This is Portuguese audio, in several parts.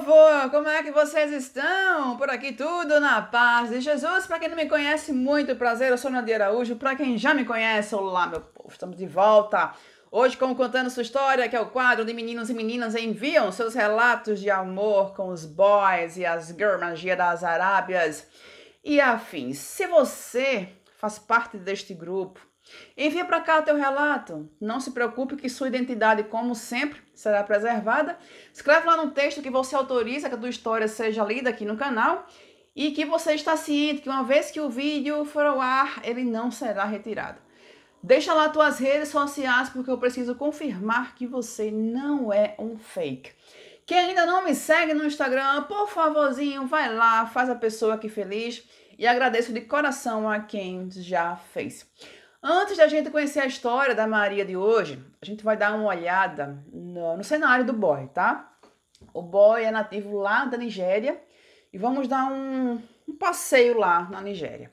povo! Como é que vocês estão? Por aqui tudo na paz de Jesus. Para quem não me conhece, muito prazer. Eu sou Nadia Araújo. Para quem já me conhece, olá, meu povo. Estamos de volta. Hoje com Contando Sua História, que é o quadro de meninos e meninas enviam seus relatos de amor com os boys e as girl magia das Arábias e afins. Se você faz parte deste grupo, Envia para cá o teu relato. Não se preocupe que sua identidade, como sempre, será preservada. Escreve lá no texto que você autoriza que a tua história seja lida aqui no canal e que você está ciente que uma vez que o vídeo for ao ar, ele não será retirado. Deixa lá tuas redes sociais porque eu preciso confirmar que você não é um fake. Quem ainda não me segue no Instagram, por favorzinho, vai lá, faz a pessoa aqui feliz e agradeço de coração a quem já fez. Antes da gente conhecer a história da Maria de hoje, a gente vai dar uma olhada no, no cenário do boy, tá? O boy é nativo lá da Nigéria e vamos dar um, um passeio lá na Nigéria.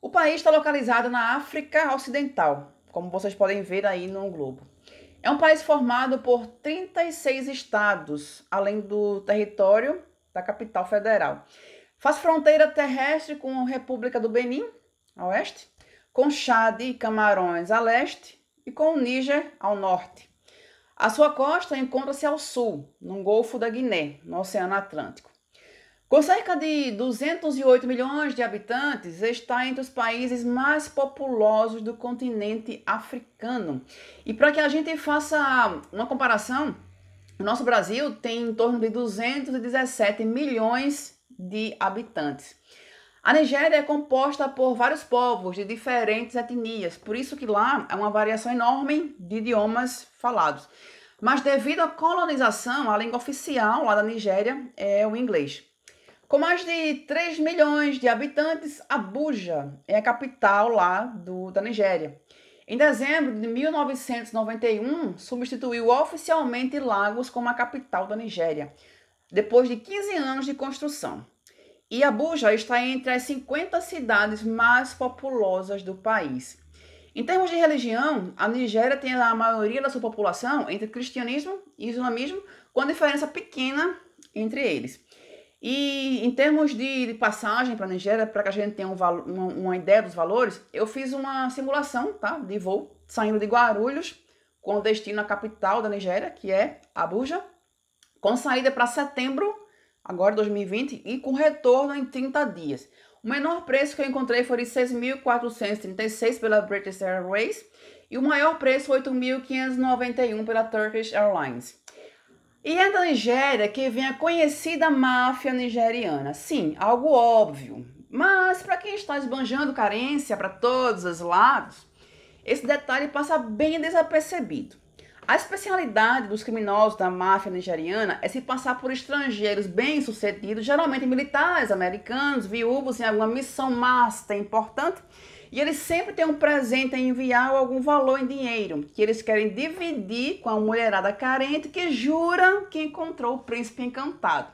O país está localizado na África Ocidental, como vocês podem ver aí no globo. É um país formado por 36 estados, além do território da capital federal. Faz fronteira terrestre com a República do Benin, a oeste, com Chade e Camarões a leste e com o Níger ao norte. A sua costa encontra-se ao sul, no Golfo da Guiné, no Oceano Atlântico. Com cerca de 208 milhões de habitantes, está entre os países mais populosos do continente africano. E para que a gente faça uma comparação, o nosso Brasil tem em torno de 217 milhões de habitantes. A Nigéria é composta por vários povos de diferentes etnias, por isso que lá há é uma variação enorme de idiomas falados. Mas devido à colonização, a língua oficial lá da Nigéria é o inglês. Com mais de 3 milhões de habitantes, Abuja é a capital lá do, da Nigéria. Em dezembro de 1991, substituiu oficialmente Lagos como a capital da Nigéria, depois de 15 anos de construção. E Abuja está entre as 50 cidades mais populosas do país. Em termos de religião, a Nigéria tem a maioria da sua população entre cristianismo e islamismo, com a diferença pequena entre eles. E em termos de, de passagem para a Nigéria, para que a gente tenha um, uma, uma, ideia dos valores, eu fiz uma simulação tá, de voo saindo de Guarulhos, com destino à capital da Nigéria, que é Abuja, com saída para setembro agora 2020, e com retorno em 30 dias. O menor preço que eu encontrei foi de 6.436 pela British Airways e o maior preço foi 8.591 pela Turkish Airlines. E é da Nigéria que vem a conhecida máfia nigeriana. Sim, algo óbvio. Mas para quem está esbanjando carência para todos os lados, esse detalhe passa bem desapercebido. A especialidade dos criminosos da máfia nigeriana é se passar por estrangeiros bem-sucedidos, geralmente militares americanos, viúvos em alguma missão master importante, e eles sempre têm um presente a enviar ou algum valor em dinheiro, que eles querem dividir com a mulherada carente que jura que encontrou o príncipe encantado.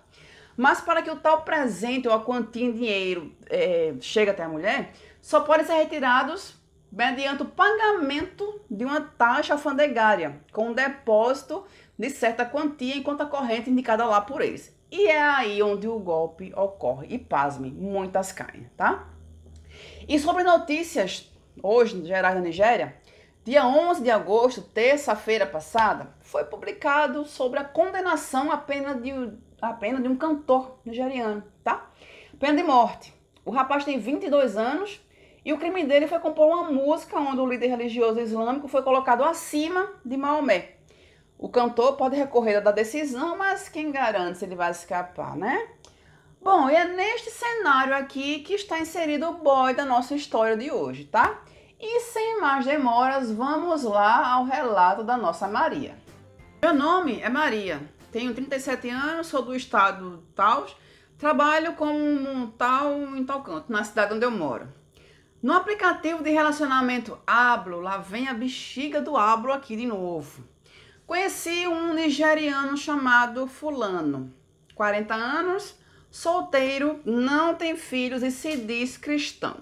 Mas para que o tal presente ou a quantia em dinheiro é, chegue até a mulher, só podem ser retirados mediante o pagamento de uma taxa alfandegária com um depósito de certa quantia em conta corrente indicada lá por eles. E é aí onde o golpe ocorre. E pasme, muitas caem, tá? E sobre notícias hoje, gerais da Nigéria, Dia 11 de agosto, terça-feira passada, foi publicado sobre a condenação à pena de, à pena de um cantor nigeriano, tá? Pena de morte. O rapaz tem 22 anos e o crime dele foi compor uma música onde o líder religioso islâmico foi colocado acima de Maomé. O cantor pode recorrer da decisão, mas quem garante se ele vai escapar, né? Bom, e é neste cenário aqui que está inserido o boy da nossa história de hoje, tá? E sem mais demoras, vamos lá ao relato da nossa Maria. Meu nome é Maria, tenho 37 anos, sou do estado Taos, trabalho como um tal em tal canto, na cidade onde eu moro. No aplicativo de relacionamento Ablo, lá vem a bexiga do Ablo aqui de novo. Conheci um nigeriano chamado Fulano, 40 anos, solteiro, não tem filhos e se diz cristão.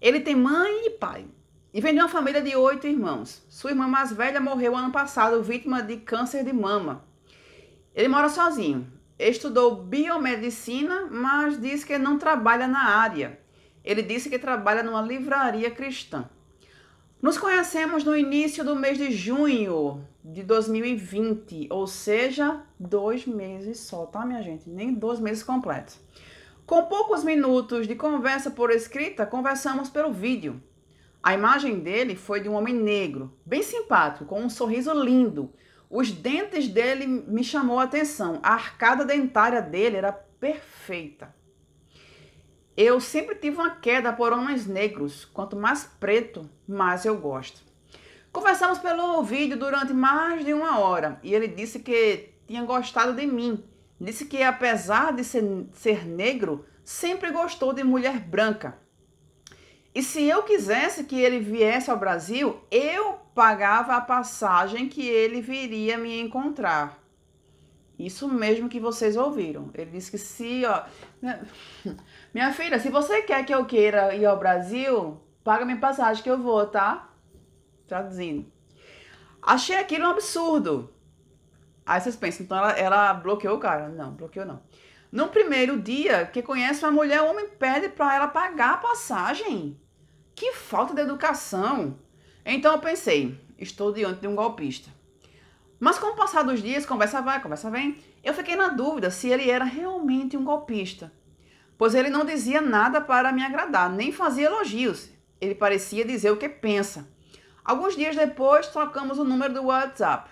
Ele tem mãe e pai e vem de uma família de oito irmãos. Sua irmã mais velha morreu ano passado, vítima de câncer de mama. Ele mora sozinho, estudou biomedicina, mas diz que não trabalha na área ele disse que trabalha numa livraria cristã. Nos conhecemos no início do mês de junho de 2020, ou seja, dois meses só, tá, minha gente? Nem dois meses completos. Com poucos minutos de conversa por escrita, conversamos pelo vídeo. A imagem dele foi de um homem negro, bem simpático, com um sorriso lindo. Os dentes dele me chamou a atenção. A arcada dentária dele era perfeita. Eu sempre tive uma queda por homens negros. Quanto mais preto, mais eu gosto. Conversamos pelo vídeo durante mais de uma hora e ele disse que tinha gostado de mim. Disse que, apesar de ser, ser negro, sempre gostou de mulher branca. E se eu quisesse que ele viesse ao Brasil, eu pagava a passagem que ele viria me encontrar. Isso mesmo que vocês ouviram. Ele disse que se, ó. Né? Minha filha, se você quer que eu queira ir ao Brasil, paga minha passagem que eu vou, tá? Traduzindo. Achei aquilo um absurdo. Aí vocês pensam, então ela, ela bloqueou o cara. Não, bloqueou não. No primeiro dia que conhece uma mulher, o homem pede para ela pagar a passagem. Que falta de educação. Então eu pensei, estou diante de um golpista. Mas com o passar dos dias, conversa vai, conversa vem, eu fiquei na dúvida se ele era realmente um golpista. Pois ele não dizia nada para me agradar, nem fazia elogios. Ele parecia dizer o que pensa. Alguns dias depois, trocamos o número do WhatsApp.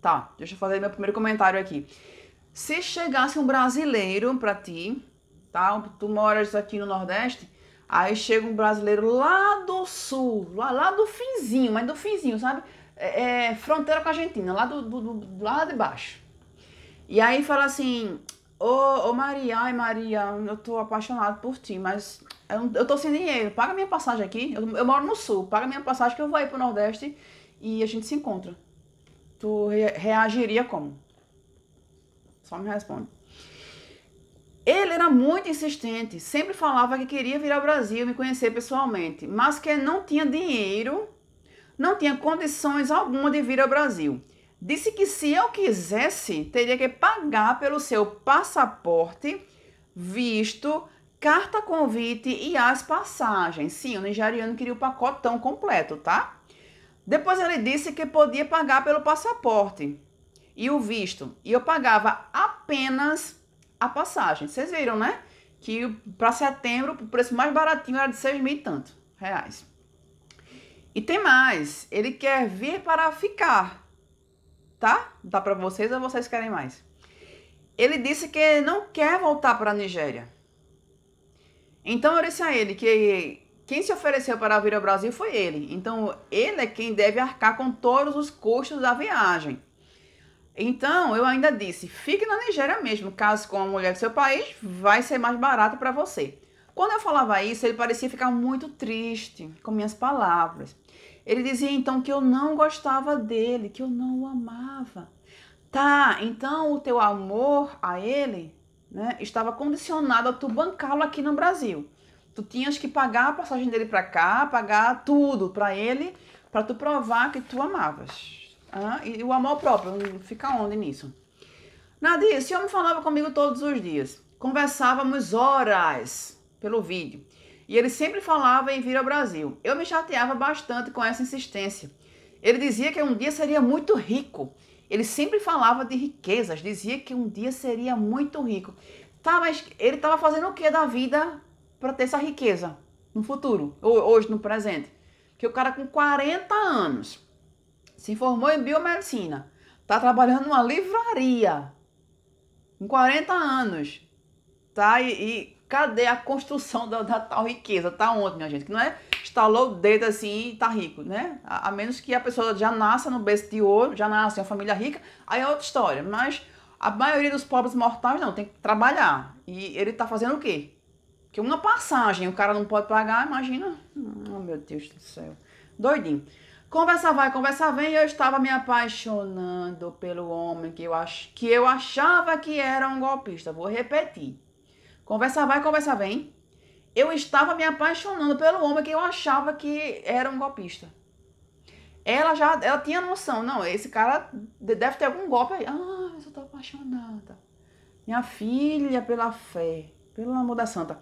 Tá, deixa eu fazer meu primeiro comentário aqui. Se chegasse um brasileiro para ti, tá? Tu moras aqui no Nordeste, aí chega um brasileiro lá do sul, lá, lá do finzinho, mas do finzinho, sabe? É, é, fronteira com a Argentina, lá do, do, do, de baixo. E aí fala assim, ô, Maria, ai Maria, eu tô apaixonado por ti, mas eu, eu tô sem dinheiro, paga minha passagem aqui, eu, eu moro no sul, paga minha passagem que eu vou aí pro Nordeste e a gente se encontra. Tu re, reagiria como? Só me responde. Ele era muito insistente, sempre falava que queria vir ao Brasil me conhecer pessoalmente, mas que não tinha dinheiro não tinha condições alguma de vir ao Brasil. Disse que se eu quisesse, teria que pagar pelo seu passaporte, visto, carta convite e as passagens. Sim, o nigeriano queria o pacotão completo, tá? Depois ele disse que podia pagar pelo passaporte e o visto. E eu pagava apenas a passagem. Vocês viram, né? Que para setembro o preço mais baratinho era de seis mil e tanto reais. E tem mais, ele quer vir para ficar. Tá? Dá para vocês ou vocês querem mais? Ele disse que não quer voltar para a Nigéria. Então eu disse a ele que quem se ofereceu para vir ao Brasil foi ele. Então ele é quem deve arcar com todos os custos da viagem. Então eu ainda disse: fique na Nigéria mesmo. Caso com a mulher do seu país, vai ser mais barato para você. Quando eu falava isso, ele parecia ficar muito triste com minhas palavras. Ele dizia então que eu não gostava dele, que eu não o amava. Tá, então o teu amor a ele né, estava condicionado a tu bancá-lo aqui no Brasil. Tu tinhas que pagar a passagem dele para cá, pagar tudo para ele, para tu provar que tu amavas. Ah, e o amor próprio, fica onde nisso? Nadia, esse homem falava comigo todos os dias. Conversávamos horas pelo vídeo. E ele sempre falava em vir ao Brasil. Eu me chateava bastante com essa insistência. Ele dizia que um dia seria muito rico. Ele sempre falava de riquezas, dizia que um dia seria muito rico. Tá, mas ele estava fazendo o que da vida para ter essa riqueza no futuro, ou hoje, no presente? Que o cara com 40 anos se formou em biomedicina, tá trabalhando numa livraria com 40 anos, tá? E, e Cadê a construção da, da tal riqueza? Tá onde, minha gente? Que não é estalou o dedo assim e tá rico, né? A, a, menos que a pessoa já nasça no berço de ouro, já nasce em uma família rica, aí é outra história. Mas a maioria dos pobres mortais não, tem que trabalhar. E ele tá fazendo o quê? Que uma passagem o cara não pode pagar, imagina. Oh, meu Deus do céu. Doidinho. Conversa vai, conversa vem, eu estava me apaixonando pelo homem que eu, ach... que eu achava que era um golpista. Vou repetir. Conversa vai, conversa vem. Eu estava me apaixonando pelo homem que eu achava que era um golpista. Ela já ela tinha noção, não, esse cara deve ter algum golpe aí. Ah, eu estou tô apaixonada. Minha filha, pela fé, pelo amor da santa.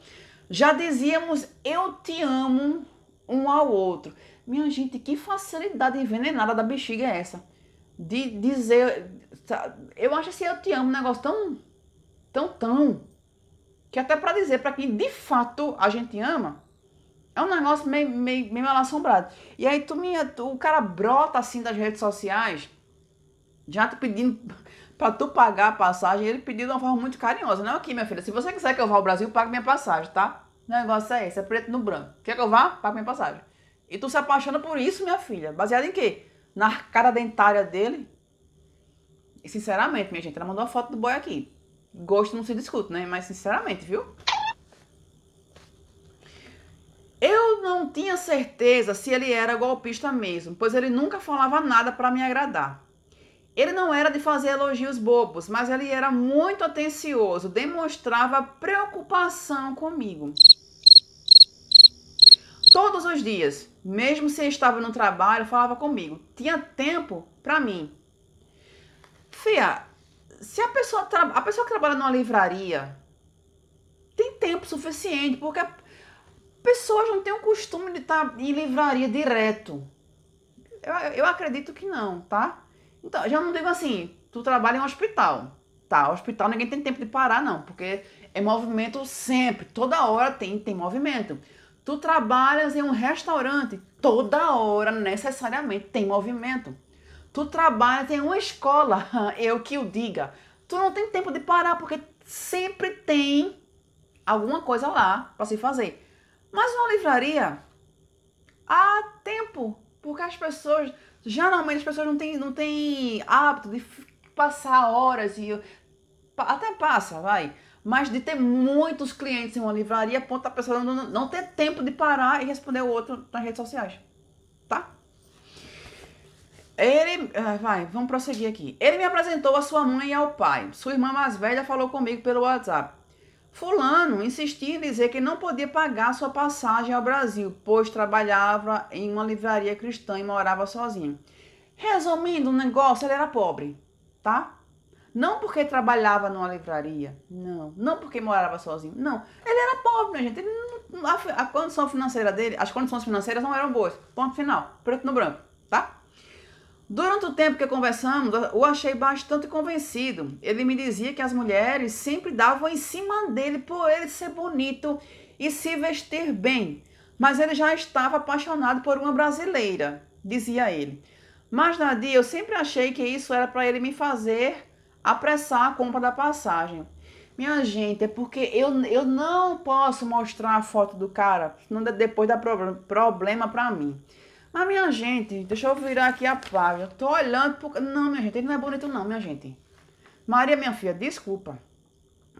Já dizíamos, eu te amo um ao outro. Minha gente, que facilidade envenenada da bexiga é essa? De dizer. Eu acho assim, eu te amo, um negócio tão. tão, tão que até para dizer para quem de fato a gente ama, é um negócio meio, meio, meio mal assombrado. E aí tu me, tu, o cara brota assim das redes sociais, já te pedindo para tu pagar a passagem, ele pediu de uma forma muito carinhosa. Não aqui, minha filha, se você quiser que eu vá ao Brasil, pague minha passagem, tá? O negócio é esse, é preto no branco. Quer que eu vá? Pague minha passagem. E tu se apaixona por isso, minha filha. Baseado em quê? Na cara dentária dele. E sinceramente, minha gente, ela mandou uma foto do boy aqui. Gosto não se discute, né? Mas sinceramente, viu? Eu não tinha certeza se ele era golpista mesmo, pois ele nunca falava nada para me agradar. Ele não era de fazer elogios bobos, mas ele era muito atencioso, demonstrava preocupação comigo. Todos os dias, mesmo se estava no trabalho, falava comigo. Tinha tempo para mim. Fia, se a pessoa, a pessoa que trabalha numa livraria tem tempo suficiente, porque pessoas não têm o costume de estar tá em livraria direto. Eu, eu acredito que não, tá? Então, já não digo assim, tu trabalha em um hospital. Tá, hospital ninguém tem tempo de parar, não, porque é movimento sempre, toda hora tem, tem movimento. Tu trabalhas em um restaurante, toda hora necessariamente tem movimento. Tu trabalhas em uma escola, eu que o diga. Tu não tem tempo de parar porque sempre tem alguma coisa lá para se fazer. Mas uma livraria há tempo, porque as pessoas, geralmente as pessoas não têm não tem hábito de passar horas e até passa, vai, mas de ter muitos clientes em uma livraria, ponto a pessoa não, não ter tempo de parar e responder o outro nas redes sociais. Ele. Ah, vai, vamos prosseguir aqui. Ele me apresentou a sua mãe e ao pai. Sua irmã mais velha falou comigo pelo WhatsApp. Fulano insistia em dizer que não podia pagar sua passagem ao Brasil, pois trabalhava em uma livraria cristã e morava sozinho. Resumindo o negócio, ele era pobre, tá? Não porque trabalhava numa livraria, não. Não porque morava sozinho, não. Ele era pobre, gente. Não, a, a condição financeira dele, as condições financeiras não eram boas. Ponto final. Preto no branco, tá? Durante o tempo que conversamos, o achei bastante convencido. Ele me dizia que as mulheres sempre davam em cima dele por ele ser bonito e se vestir bem. Mas ele já estava apaixonado por uma brasileira, dizia ele. Mas Nadia, eu sempre achei que isso era para ele me fazer apressar a compra da passagem. Minha gente, é porque eu, eu não posso mostrar a foto do cara, não depois dá problema para mim. Mas ah, minha gente, deixa eu virar aqui a página. Tô olhando porque... Não, minha gente, ele não é bonito não, minha gente. Maria, minha filha, desculpa.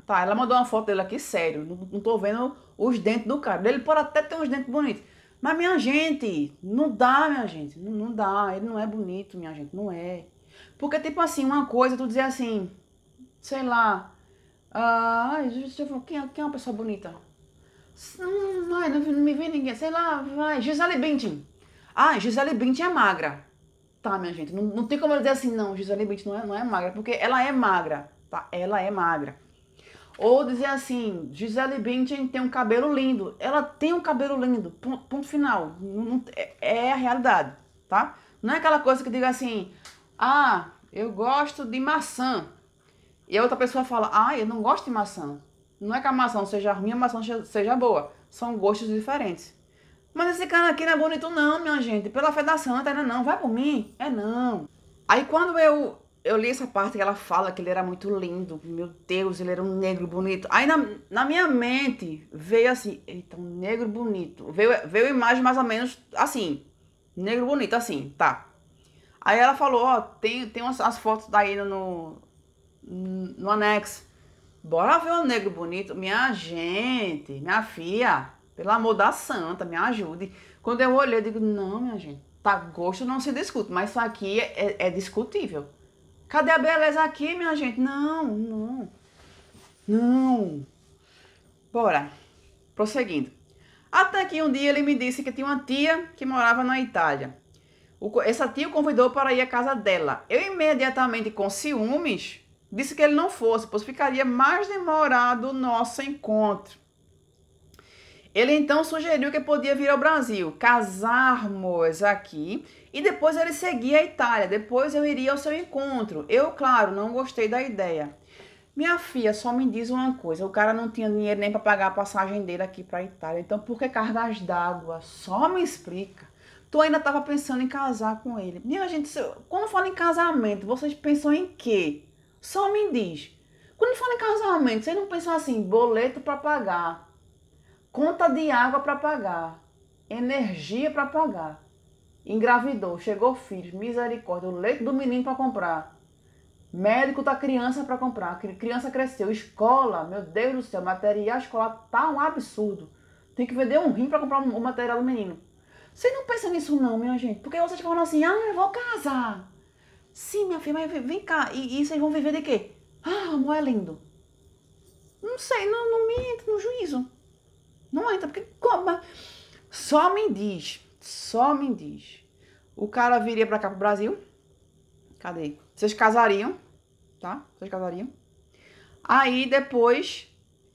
Tá, ela mandou uma foto dele aqui, sério. Não, não tô vendo os dentes do cara. Ele pode até ter uns dentes bonitos. Mas, minha gente, não dá, minha gente. Não, não dá. Ele não é bonito, minha gente. Não é. Porque, tipo assim, uma coisa, tu dizer assim, sei lá. Ah, quem, é, quem é uma pessoa bonita? Hum, não, não, não me vê ninguém. Sei lá, vai. Gisele Bündchen. Ah, Gisele Bündchen é magra. Tá, minha gente, não, não tem como eu dizer assim, não, Gisele Bündchen não é, não é magra, porque ela é magra, tá? Ela é magra. Ou dizer assim, Gisele Bündchen tem um cabelo lindo. Ela tem um cabelo lindo, ponto, ponto final. Não, não, é, é a realidade, tá? Não é aquela coisa que diga assim, ah, eu gosto de maçã. E a outra pessoa fala, ah, eu não gosto de maçã. Não é que a maçã seja ruim, a maçã seja boa. São gostos diferentes. Mas esse cara aqui não é bonito não, minha gente. Pela fé da santa, né, não. Vai por mim. É não. Aí quando eu eu li essa parte que ela fala que ele era muito lindo. Meu Deus, ele era um negro bonito. Aí na, na minha mente veio assim, eita, um negro bonito. Veio, veio a imagem mais ou menos assim. Negro bonito, assim, tá. Aí ela falou, ó, tem, tem umas, as fotos daí no, no anexo. Bora ver o negro bonito. Minha gente, minha filha. Pelo amor da santa, me ajude. Quando eu olhei, eu digo, não, minha gente, tá, gosto não se discute, mas isso aqui é, é, é, discutível. Cadê a beleza aqui, minha gente? Não, não. Não. Bora. Prosseguindo. Até que um dia ele me disse que tinha uma tia que morava na Itália. O, essa tia o convidou para ir à casa dela. Eu imediatamente, com ciúmes, disse que ele não fosse, pois ficaria mais demorado o nosso encontro. Ele então sugeriu que podia vir ao Brasil, casarmos aqui e depois ele seguia a Itália. Depois eu iria ao seu encontro. Eu, claro, não gostei da ideia. Minha filha, só me diz uma coisa: o cara não tinha dinheiro nem para pagar a passagem dele aqui para a Itália. Então por que cargas d'água? Só me explica. Tu ainda estava pensando em casar com ele. Minha gente, quando fala em casamento, vocês pensam em quê? Só me diz. Quando fala em casamento, vocês não pensam assim: boleto para pagar conta de água para pagar, energia para pagar. Engravidou, chegou filho, misericórdia, o leite do menino para comprar. Médico da criança para comprar, criança cresceu, escola, meu Deus do céu, material escolar tá um absurdo. Tem que vender um rim para comprar o material do menino. Vocês não pensam nisso não, minha gente, porque vocês falam assim, ah, eu vou casar. Sim, minha filha, mas vem cá, e, e vocês vão viver de quê? Ah, amor é lindo. Não sei, não, não me entra no juízo. Não entra, porque como? Só me diz, só me diz. O cara viria para cá pro Brasil? Cadê? Vocês casariam, tá? Vocês casariam. Aí depois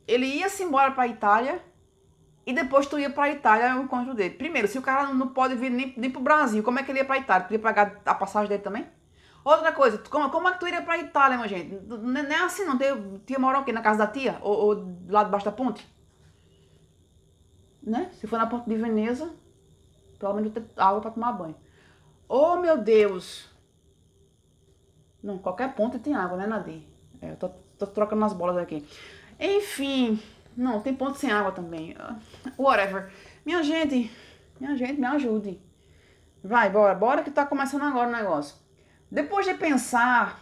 ele ia-se embora pra Itália e depois tu ia pra Itália é o encontro dele. Primeiro, se o cara não pode vir nem, nem pro Brasil, como é que ele ia pra Itália? Tu ia pagar a passagem dele também? Outra coisa, como, como é que tu iria pra Itália, minha gente? Não é assim, não. Tia morar o quê? Na casa da tia? Ou, ou lá debaixo da ponte? né? Se for na Porta de Veneza, pelo menos ter água para tomar banho. Oh, meu Deus! Não, qualquer ponto tem água, né, Nadir? É, eu tô, tô trocando as bolas aqui. Enfim, não, tem ponto sem água também. Ah, whatever. Minha gente, minha gente, me ajude. Vai, bora, bora que tá começando agora o negócio. Depois de pensar,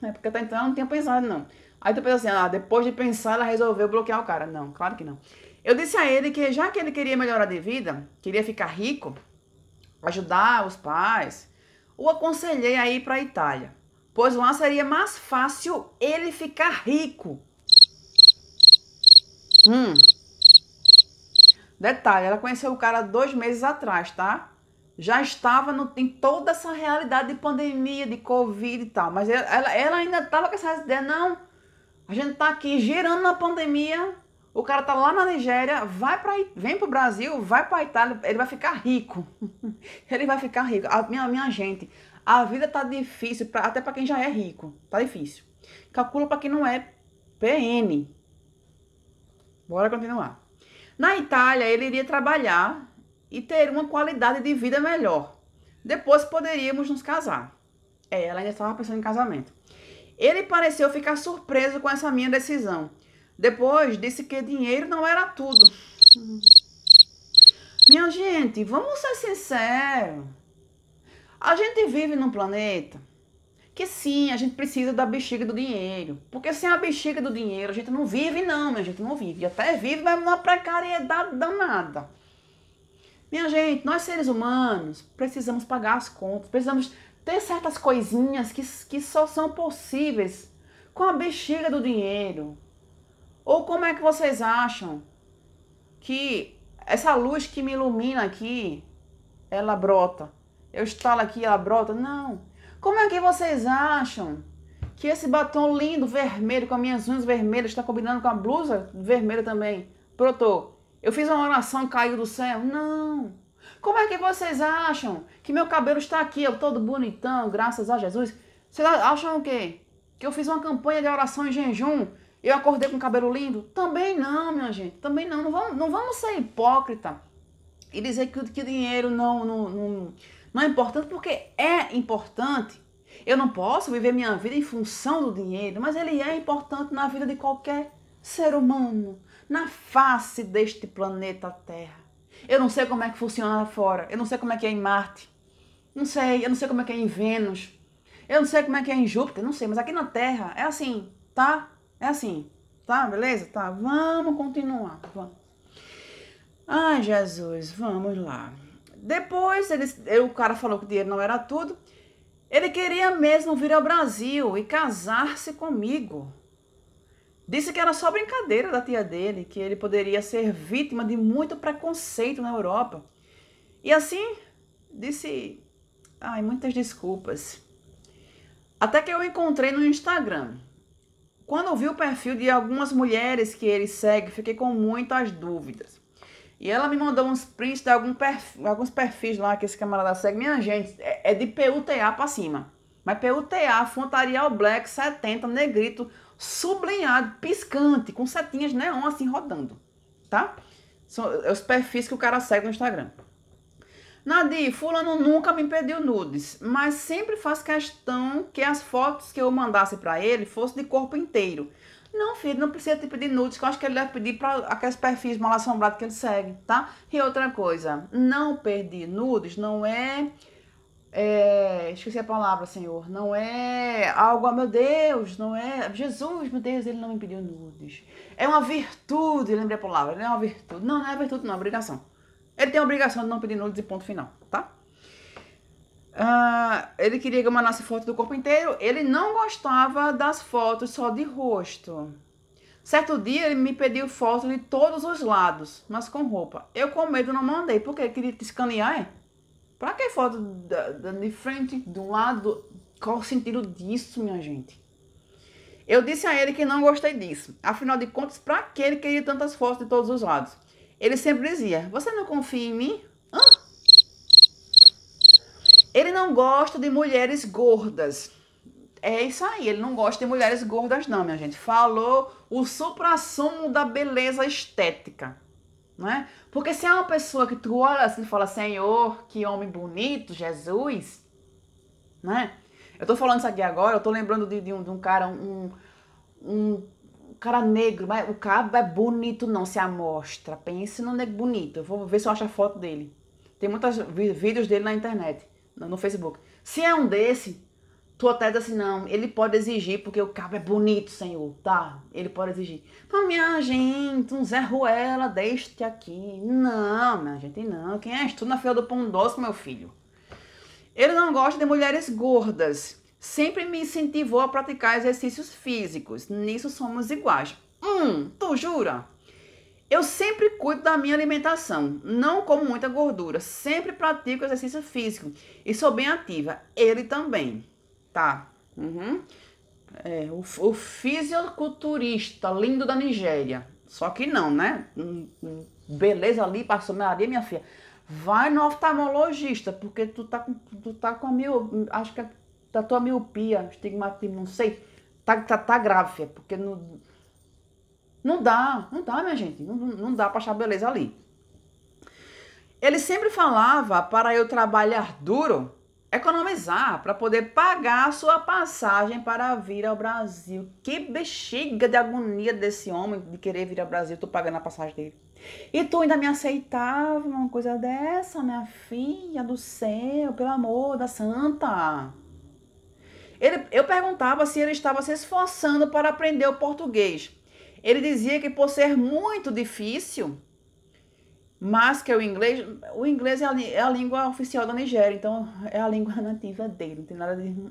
né, porque até então eu não tinha pensado, não. Aí tu pensa assim, ah, depois de pensar ela resolveu bloquear o cara. Não, claro que não. Eu disse a ele que já que ele queria melhorar de vida, queria ficar rico, ajudar os pais, o aconselhei a ir para a Itália, pois lá seria mais fácil ele ficar rico. Hum. Detalhe, ela conheceu o cara dois meses atrás, tá? Já estava no, em toda essa realidade de pandemia, de Covid e tal. Mas ela, ela ainda estava com essa ideia, não. A gente tá aqui gerando na pandemia, o cara tá lá na Nigéria, vai para vem pro Brasil, vai pra Itália, ele vai ficar rico. ele vai ficar rico. A minha, minha gente, a vida tá difícil pra, até para quem já é rico, tá difícil. Calcula para quem não é PN. Bora continuar. Na Itália, ele iria trabalhar e ter uma qualidade de vida melhor. Depois poderíamos nos casar. É, ela ainda estava pensando em casamento. Ele pareceu ficar surpreso com essa minha decisão depois disse que dinheiro não era tudo. Minha gente, vamos ser sinceros. A gente vive num planeta que sim, a gente precisa da bexiga do dinheiro. Porque sem a bexiga do dinheiro a gente não vive, não, minha gente não vive. Até vive, mas numa precariedade danada. Minha gente, nós seres humanos precisamos pagar as contas, precisamos ter certas coisinhas que, que só são possíveis com a bexiga do dinheiro. Ou como é que vocês acham que essa luz que me ilumina aqui, ela brota? Eu estalo aqui, ela brota? Não. Como é que vocês acham que esse batom lindo vermelho com as minhas unhas vermelhas está combinando com a blusa vermelha também? Brotou. Eu fiz uma oração, caiu do céu? Não. Como é que vocês acham que meu cabelo está aqui, eu todo bonitão, graças a Jesus? Vocês acham o quê? Que eu fiz uma campanha de oração em jejum eu acordei com cabelo lindo? Também não, minha gente. Também não. Não vamos, não vamos ser hipócrita e dizer que, que o dinheiro não, não, não, não é importante, porque é importante. Eu não posso viver minha vida em função do dinheiro, mas ele é importante na vida de qualquer ser humano, na face deste planeta Terra. Eu não sei como é que funciona lá fora. Eu não sei como é que é em Marte. Não sei. Eu não sei como é que é em Vênus. Eu não sei como é que é em Júpiter. Não sei. Mas aqui na Terra é assim, tá? É assim, tá? Beleza? Tá, vamos continuar. Vamos. Ai, Jesus, vamos lá. Depois, eles, o cara falou que o dinheiro não era tudo. Ele queria mesmo vir ao Brasil e casar-se comigo. Disse que era só brincadeira da tia dele, que ele poderia ser vítima de muito preconceito na Europa. E assim, disse. Ai, muitas desculpas. Até que eu encontrei no Instagram. Quando eu vi o perfil de algumas mulheres que ele segue, fiquei com muitas dúvidas. E ela me mandou uns prints de algum perfil, alguns perfis lá que esse camarada segue. Minha gente, é, é de PUTA pra cima. Mas PUTA, Fontaria Black 70, negrito, sublinhado, piscante, com setinhas neon assim rodando, tá? São os perfis que o cara segue no Instagram. Nadir, fulano nunca me pediu nudes, mas sempre faz questão que as fotos que eu mandasse para ele fossem de corpo inteiro. Não, filho, não precisa te pedir nudes, que eu acho que ele deve pedir para aqueles perfis mal assombrados que ele segue, tá? E outra coisa, não perder nudes não é, é. Esqueci a palavra, senhor. Não é algo, oh, meu Deus, não é. Jesus, meu Deus, ele não me pediu nudes. É uma virtude, lembrei a palavra, não é uma virtude. Não, não é virtude, não, é obrigação. Ele tem a obrigação de não pedir nudes e ponto final, tá? Uh, ele queria que eu mandasse foto do corpo inteiro. Ele não gostava das fotos só de rosto. Certo dia ele me pediu foto de todos os lados, mas com roupa. Eu com medo não mandei, porque ele queria te escanear, é? Pra que foto de, de frente, de um lado? Qual o sentido disso, minha gente? Eu disse a ele que não gostei disso. Afinal de contas, pra que ele queria tantas fotos de todos os lados? Ele sempre dizia: Você não confia em mim? Hã? Ele não gosta de mulheres gordas. É isso aí, ele não gosta de mulheres gordas, não, minha gente. Falou o supra-sumo da beleza estética. Né? Porque se é uma pessoa que tu olha assim e fala, Senhor, que homem bonito, Jesus, né? Eu tô falando isso aqui agora, eu tô lembrando de, de, um, de um, cara, um, um cara negro, mas o cabo é bonito, não se amostra. Pense no negro bonito. Eu vou ver se eu acho a foto dele. Tem muitos vídeos dele na internet, no Facebook. Se é um desse, tu até diz assim, não, ele pode exigir, porque o cabo é bonito, senhor, tá? Ele pode exigir. Mas minha gente, um Zé Ruela, deste aqui. Não, minha gente, não. Quem é? tu na fila do pão doce, meu filho? Ele não gosta de mulheres gordas sempre me incentivou a praticar exercícios físicos. Nisso somos iguais. Hum, tu jura? Eu sempre cuido da minha alimentação, não como muita gordura, sempre pratico exercício físico e sou bem ativa. Ele também, tá? Uhum. É, o, o fisiculturista lindo da Nigéria. Só que não, né? Hum, hum, beleza ali, passou minha areia, minha filha. Vai no oftalmologista, porque tu tá, tu tá com a minha. Acho que é da tua miopia, estigmatismo, não sei. Tá, tá, tá grave, é porque não, não dá, não dá, minha gente. Não, não dá para achar beleza ali. Ele sempre falava para eu trabalhar duro, economizar, para poder pagar a sua passagem para vir ao Brasil. Que bexiga de agonia desse homem de querer vir ao Brasil, tu pagando a passagem dele. E tu ainda me aceitava uma coisa dessa, minha filha do céu, pelo amor da santa. Ele, eu perguntava se ele estava se esforçando para aprender o português. Ele dizia que por ser muito difícil, mas que o inglês, o inglês é a, é a língua oficial da Nigéria, então é a língua nativa dele, não tem nada de...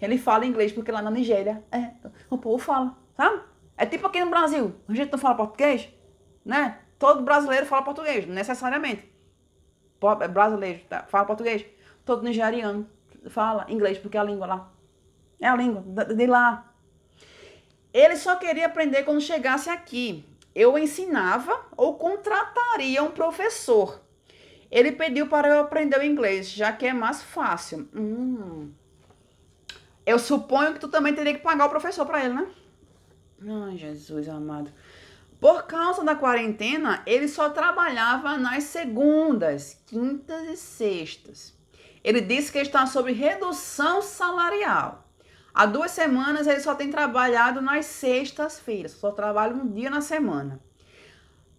Ele fala inglês porque lá na Nigéria é, o povo fala, sabe? É tipo aqui no Brasil, a gente não fala português, né? Todo brasileiro fala português, necessariamente. Brasileiro tá, fala português, todo nigeriano fala inglês porque é a língua lá é a língua de lá. Ele só queria aprender quando chegasse aqui. Eu ensinava ou contrataria um professor. Ele pediu para eu aprender o inglês, já que é mais fácil. Hum. Eu suponho que tu também teria que pagar o professor para ele, né? Ai, Jesus amado. Por causa da quarentena, ele só trabalhava nas segundas, quintas e sextas. Ele disse que está sob redução salarial. Há duas semanas ele só tem trabalhado nas sextas-feiras, só trabalha um dia na semana.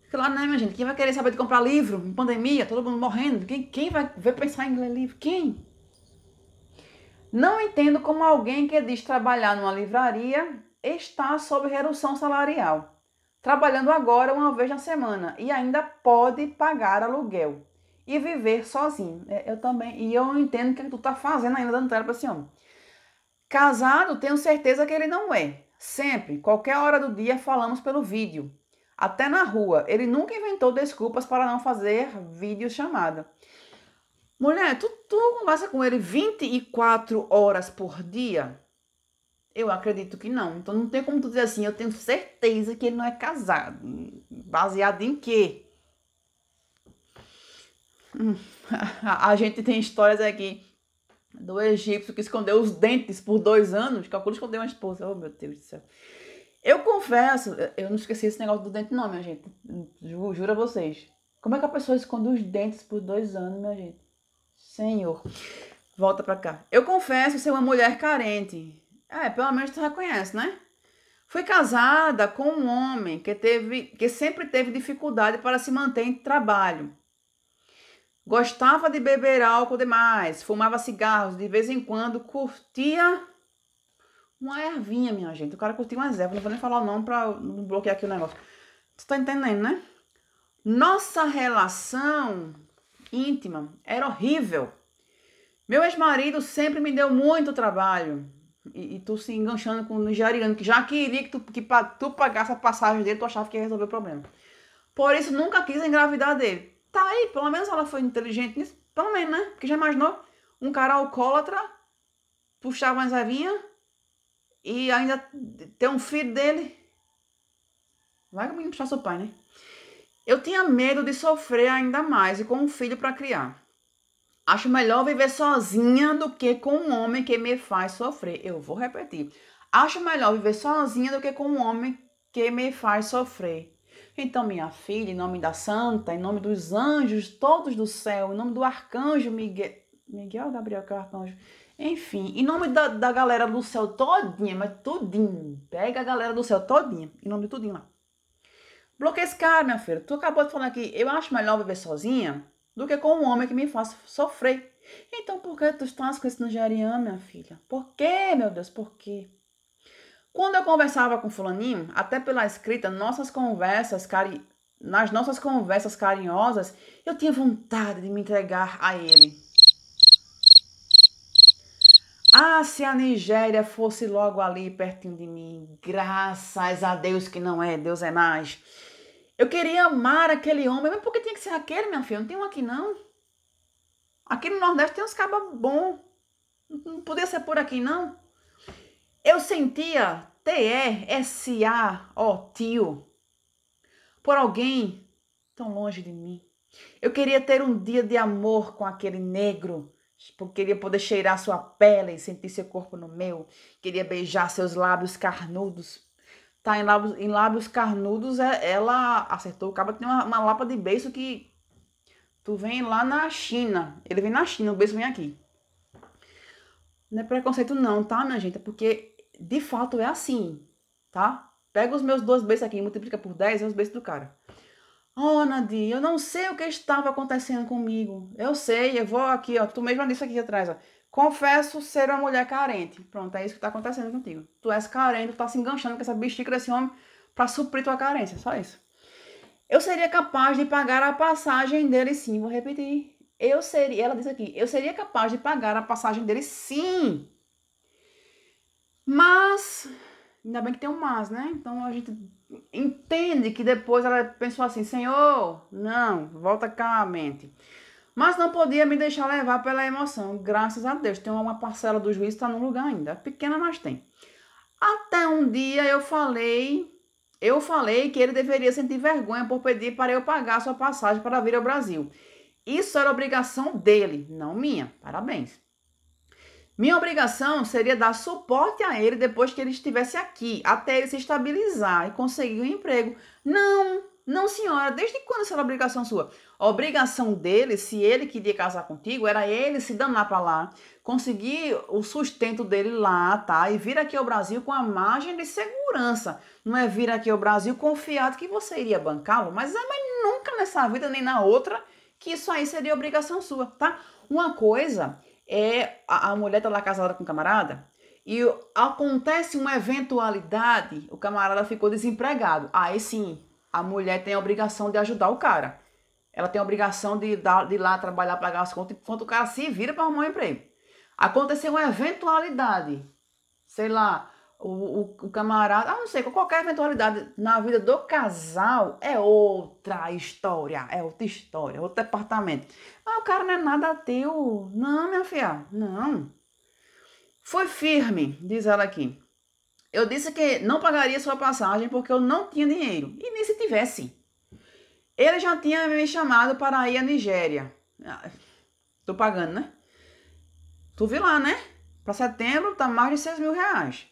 Claro, né, minha gente? Quem vai querer saber de comprar livro em pandemia? Todo mundo morrendo. Quem, quem vai, pensar em ler livro? Quem? Não entendo como alguém que diz trabalhar numa livraria está sob redução salarial, trabalhando agora uma vez na semana e ainda pode pagar aluguel e viver sozinho. É, eu também. E eu entendo o que é tu tá fazendo ainda né, dando tela para esse homem. Casado, tenho certeza que ele não é. Sempre, qualquer hora do dia, falamos pelo vídeo. Até na rua. Ele nunca inventou desculpas para não fazer vídeo chamada. Mulher, tu, tu conversa com ele 24 horas por dia? Eu acredito que não. Então não tem como tu dizer assim, eu tenho certeza que ele não é casado. Baseado em quê? Hum, a gente tem histórias aqui do egípcio que escondeu os dentes por dois anos, calcula esconder uma esposa. Oh, meu Deus do céu. Eu confesso, eu não esqueci esse negócio do dente, não, minha gente. Juro, a vocês. Como é que a pessoa esconde os dentes por dois anos, minha gente? Senhor. Volta pra cá. Eu confesso ser uma mulher carente. É, pelo menos tu reconhece, né? Fui casada com um homem que, teve, que sempre teve dificuldade para se manter em trabalho. Gostava de beber álcool demais, fumava cigarros de vez em quando, curtia uma ervinha, minha gente. O cara curtia umas ervas, não vou nem falar o nome pra não bloquear aqui o negócio. Tu tá entendendo, né? Nossa relação íntima era horrível. Meu ex-marido sempre me deu muito trabalho. E, e tu se enganchando com o nigeriano, que já queria que tu, que tu pagasse a passagem dele, tu achava que ia resolver o problema. Por isso, nunca quis engravidar dele. Tá aí, pelo menos ela foi inteligente nisso. Pelo menos, né? Porque já imaginou? Um cara alcoólatra puxar mais avinha e ainda ter um filho dele. Vai que o menino puxar seu pai, né? Eu tinha medo de sofrer ainda mais e com um filho para criar. Acho melhor viver sozinha do que com um homem que me faz sofrer. Eu vou repetir. Acho melhor viver sozinha do que com um homem que me faz sofrer. Então, minha filha, em nome da Santa, em nome dos anjos todos do céu, em nome do arcanjo Miguel. Miguel Gabriel, que é o arcanjo. Enfim, em nome da, da galera do céu todinha, mas tudinho. Pega a galera do céu todinha, em nome de tudinho lá. Bloqueia esse cara, minha filha. Tu acabou de falar aqui. eu acho melhor viver sozinha do que com um homem que me faça sofrer. Então, por que tu estás com esse nigeriano, minha filha? Por quê, meu Deus? Por quê? Quando eu conversava com fulaninho, até pela escrita, nossas conversas cari... nas nossas conversas carinhosas, eu tinha vontade de me entregar a ele. Ah, se a Nigéria fosse logo ali pertinho de mim. Graças a Deus que não é, Deus é mais. Eu queria amar aquele homem, mas por que tinha que ser aquele, minha filha? Não tem um aqui não. Aqui no Nordeste tem uns cabos bons. Não podia ser por aqui não. Eu sentia T-E-S-A-O, tio, por alguém tão longe de mim. Eu queria ter um dia de amor com aquele negro, queria poder cheirar sua pele e sentir seu corpo no meu, queria beijar seus lábios carnudos. Tá, em lábios, em lábios carnudos, é, ela acertou. O cabo tem uma, uma lapa de beijo que tu vem lá na China. Ele vem na China, o beijo vem aqui. Não é preconceito não, tá, minha gente? É porque de fato é assim, tá? Pega os meus dois beijos aqui e multiplica por 10, é os beijos do cara. Oh, Nadir, eu não sei o que estava acontecendo comigo. Eu sei, eu vou aqui, ó. Tu mesmo disse aqui atrás, ó. Confesso ser uma mulher carente. Pronto, é isso que tá acontecendo contigo. Tu és carente, tu tá se enganchando com essa bexiga desse homem para suprir tua carência, só isso. Eu seria capaz de pagar a passagem dele sim, vou repetir. Eu seria, ela disse aqui, eu seria capaz de pagar a passagem dele sim. Mas, ainda bem que tem um mas, né? Então a gente entende que depois ela pensou assim: Senhor, não, volta cá a mente. Mas não podia me deixar levar pela emoção, graças a Deus. Tem uma parcela do juiz está no lugar ainda, pequena, mas tem. Até um dia eu falei, eu falei que ele deveria sentir vergonha por pedir para eu pagar sua passagem para vir ao Brasil. Isso era obrigação dele, não minha. Parabéns. Minha obrigação seria dar suporte a ele depois que ele estivesse aqui, até ele se estabilizar e conseguir um emprego. Não, não, senhora, desde quando essa era obrigação sua? A obrigação dele, se ele queria casar contigo, era ele se danar para lá, conseguir o sustento dele lá, tá? E vir aqui ao Brasil com a margem de segurança. Não é vir aqui ao Brasil confiado que você iria bancá-lo, mas, é, mas nunca nessa vida nem na outra que isso aí seria obrigação sua, tá? Uma coisa é a, a mulher tá lá casada com o camarada e acontece uma eventualidade, o camarada ficou desempregado. Aí sim, a mulher tem a obrigação de ajudar o cara. Ela tem a obrigação de, dar de ir lá trabalhar, pagar as contas, enquanto o cara se vira para arrumar um emprego. Aconteceu uma eventualidade, sei lá, o, o, camarada, ah, não sei, qualquer eventualidade na vida do casal é outra história, é outra história, é outro departamento. Ah, o cara não é nada teu. Não, minha filha, não. Foi firme, diz ela aqui. Eu disse que não pagaria sua passagem porque eu não tinha dinheiro. E nem se tivesse. Ele já tinha me chamado para ir à Nigéria. Ah, tô pagando, né? Tu viu lá, né? Para setembro tá mais de 6 mil reais.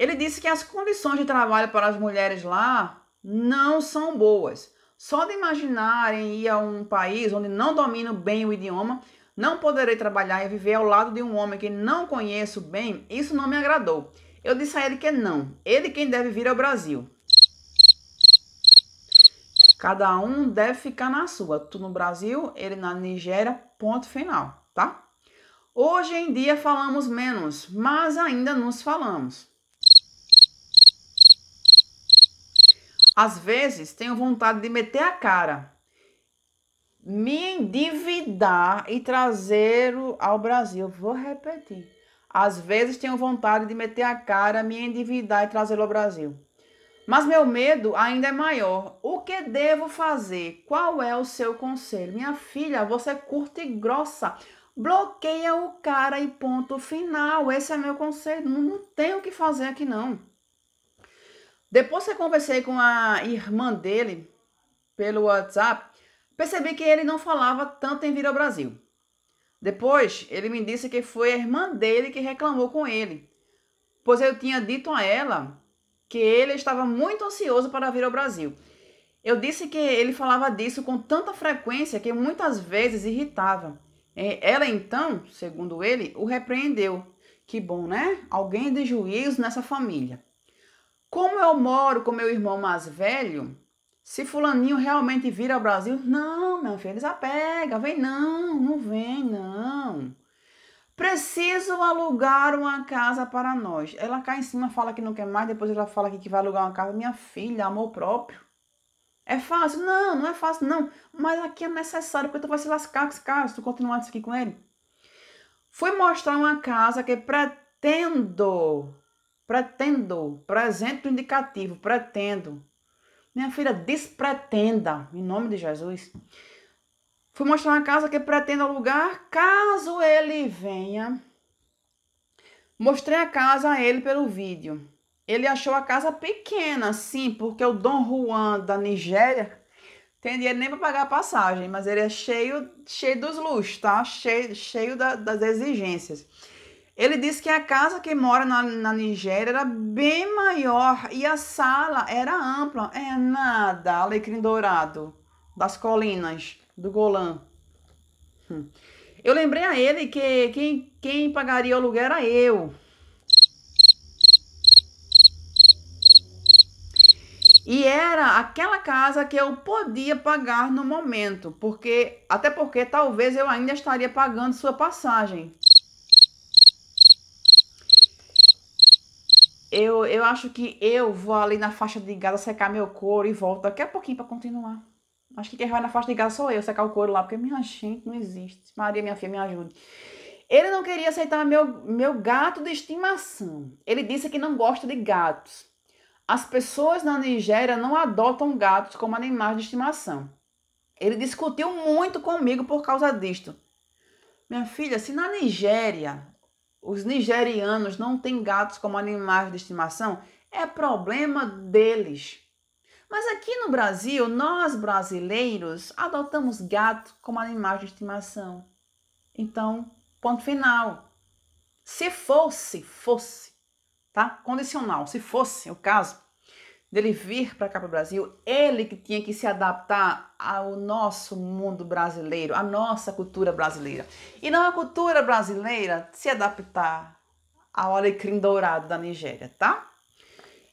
Ele disse que as condições de trabalho para as mulheres lá não são boas. Só de imaginarem ir a um país onde não domino bem o idioma, não poderei trabalhar e viver ao lado de um homem que não conheço bem, isso não me agradou. Eu disse a ele que não. Ele quem deve vir ao é Brasil. Cada um deve ficar na sua. Tu no Brasil, ele na Nigéria, ponto final, tá? Hoje em dia falamos menos, mas ainda nos falamos. Às vezes tenho vontade de meter a cara, me endividar e trazer ao Brasil. Vou repetir. Às vezes tenho vontade de meter a cara, me endividar e trazê-lo ao Brasil. Mas meu medo ainda é maior. O que devo fazer? Qual é o seu conselho? Minha filha, você é curta e grossa. Bloqueia o cara e ponto final. Esse é meu conselho. Não, não tem o que fazer aqui não. Depois que eu conversei com a irmã dele pelo WhatsApp, percebi que ele não falava tanto em vir ao Brasil. Depois, ele me disse que foi a irmã dele que reclamou com ele, pois eu tinha dito a ela que ele estava muito ansioso para vir ao Brasil. Eu disse que ele falava disso com tanta frequência que muitas vezes irritava. Ela então, segundo ele, o repreendeu. Que bom, né? Alguém de juízo nessa família. Como eu moro com meu irmão mais velho, se fulaninho realmente vir ao Brasil, não, meu filho, desapega, vem não, não vem não. Preciso alugar uma casa para nós. Ela cai em cima, fala que não quer mais, depois ela fala que vai alugar uma casa. Minha filha, amor próprio. É fácil? Não, não é fácil não. Mas aqui é necessário, porque tu vai se lascar com esse cara se tu continuar isso aqui com ele. Fui mostrar uma casa que pretendo pretendo, presente indicativo, pretendo. Minha filha, despretenda, em nome de Jesus. Fui mostrar uma casa que pretendo alugar, caso ele venha. Mostrei a casa a ele pelo vídeo. Ele achou a casa pequena, sim, porque o Dom Juan da Nigéria tem dinheiro nem para pagar a passagem, mas ele é cheio, cheio dos luxos, tá? Cheio, cheio da, das exigências. Ele disse que a casa que mora na, na Nigéria era bem maior e a sala era ampla. É nada, alecrim dourado das colinas do Golã. Hum. Eu lembrei a ele que quem, quem pagaria o aluguel era eu. E era aquela casa que eu podia pagar no momento, porque até porque talvez eu ainda estaria pagando sua passagem. Eu, eu acho que eu vou ali na faixa de gado secar meu couro e volto daqui a pouquinho para continuar. Acho que quem vai na faixa de gado sou eu, secar o couro lá, porque minha gente não existe. Maria, minha filha, me ajude. Ele não queria aceitar meu, meu gato de estimação. Ele disse que não gosta de gatos. As pessoas na Nigéria não adotam gatos como animais de estimação. Ele discutiu muito comigo por causa disto. Minha filha, se na Nigéria os nigerianos não têm gatos como animais de estimação, é problema deles. Mas aqui no Brasil, nós brasileiros adotamos gato como animal de estimação. Então, ponto final. Se fosse, fosse, tá? Condicional, se fosse o caso, dele vir para cá para o Brasil, ele que tinha que se adaptar ao nosso mundo brasileiro, à nossa cultura brasileira. E não a cultura brasileira se adaptar ao alecrim dourado da Nigéria, tá?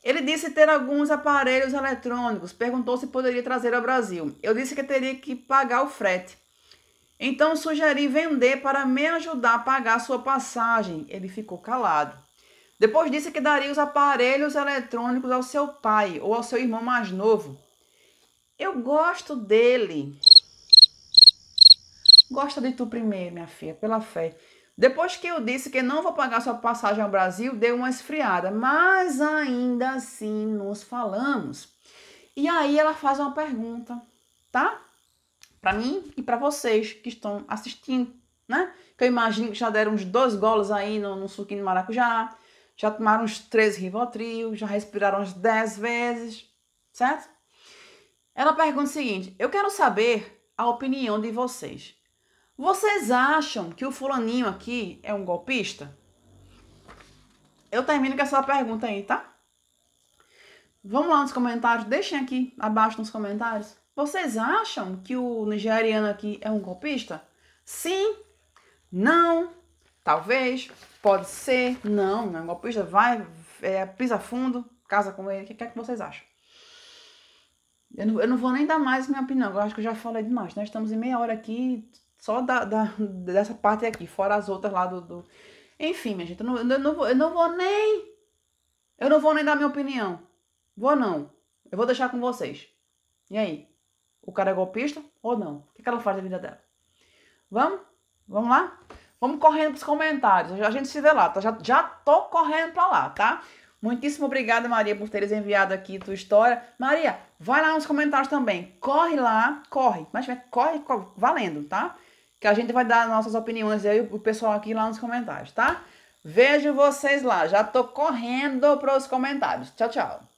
Ele disse ter alguns aparelhos eletrônicos, perguntou se poderia trazer ao Brasil. Eu disse que teria que pagar o frete. Então sugeri vender para me ajudar a pagar a sua passagem. Ele ficou calado. Depois disse que daria os aparelhos eletrônicos ao seu pai ou ao seu irmão mais novo. Eu gosto dele. Gosta de tu primeiro, minha filha, pela fé. Depois que eu disse que não vou pagar sua passagem ao Brasil, deu uma esfriada, mas ainda assim nos falamos. E aí ela faz uma pergunta, tá? Para mim e para vocês que estão assistindo, né? Que eu imagino que já deram uns dois golos aí no, no suquinho de maracujá, já tomaram uns 13 Rivotril, já respiraram uns 10 vezes, certo? Ela pergunta o seguinte: eu quero saber a opinião de vocês. Vocês acham que o fulaninho aqui é um golpista? Eu termino com essa pergunta aí, tá? Vamos lá nos comentários, deixem aqui abaixo nos comentários. Vocês acham que o nigeriano aqui é um golpista? Sim? Não? Talvez, pode ser, não, não é golpista, vai, é, pisa fundo, casa com ele, o que é que vocês acham? Eu não, eu não vou nem dar mais minha opinião, eu acho que eu já falei demais, nós né? estamos em meia hora aqui, só da, da dessa parte aqui, fora as outras lá do... do... Enfim, minha gente, eu não, eu, não vou, eu não vou nem... Eu não vou nem dar minha opinião. Vou não. Eu vou deixar com vocês. E aí? O cara é golpista ou não? O que ela faz da vida dela? Vamos? Vamos lá? Vamos correndo para os comentários. A gente se vê lá, tá? Já, já tô correndo para lá, tá? Muitíssimo obrigada, Maria, por teres enviado aqui tua história. Maria, vai lá nos comentários também. Corre lá, corre. Mas corre, corre valendo, tá? Que a gente vai dar nossas opiniões aí, o pessoal aqui lá nos comentários, tá? Vejo vocês lá. Já tô correndo para os comentários. Tchau, tchau.